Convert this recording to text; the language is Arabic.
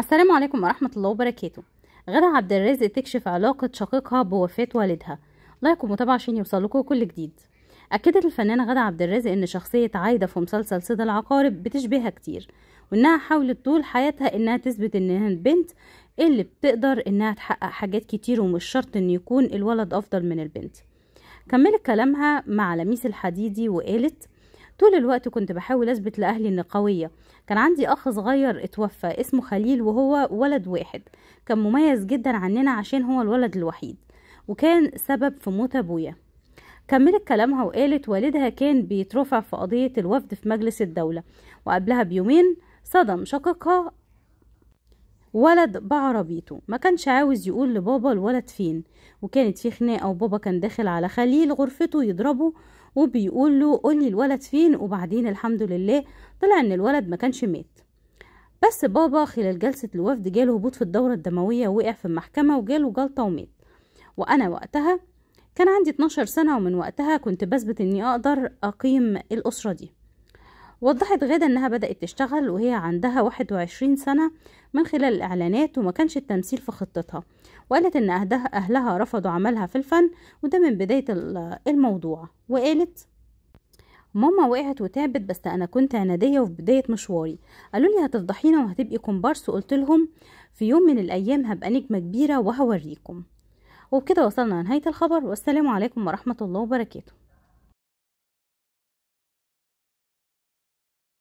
السلام عليكم ورحمة الله وبركاته غادة عبد الرازق تكشف علاقة شقيقها بوفاة والدها لايك ومتابعة عشان يوصلكوا كل جديد أكدت الفنانة غادة عبد الرازق إن شخصية عايدة في مسلسل صيد العقارب بتشبهها كتير وإنها حاولت طول حياتها إنها تثبت إنها البنت اللي بتقدر إنها تحقق حاجات كتير ومش شرط إن يكون الولد أفضل من البنت كملت كلامها مع لميس الحديدي وقالت طول الوقت كنت بحاول أثبت لأهلي إني قوية كان عندي أخ صغير اتوفى اسمه خليل وهو ولد واحد كان مميز جدا عننا عشان هو الولد الوحيد وكان سبب في موت أبويا كملت كلامها وقالت والدها كان بيترفع في قضية الوفد في مجلس الدولة وقبلها بيومين صدم شقيقها ولد بعربيته ما كانش عاوز يقول لبابا الولد فين وكانت في خناقه وبابا كان داخل على خليل غرفته يضربه وبيقول له قولي الولد فين وبعدين الحمد لله طلع ان الولد ما كانش مات بس بابا خلال جلسة الوفد جاله هبوط في الدورة الدموية ووقع في المحكمة وجاله جلطة ومات وأنا وقتها كان عندي 12 سنة ومن وقتها كنت بثبت إني أقدر أقيم الأسرة دي وضحت غادة انها بدأت تشتغل وهي عندها 21 سنة من خلال الاعلانات وما كانش التمثيل في خطتها وقالت ان اهلها رفضوا عملها في الفن وده من بداية الموضوع وقالت ماما وقعت وتعبت بس انا كنت عناديه وفي بدايه مشواري قالوا لي هتفضحينا وهتبقي كومبارس وقلت لهم في يوم من الايام هبقى نجمه كبيره وهوريكم وبكده وصلنا لنهايه الخبر والسلام عليكم ورحمه الله وبركاته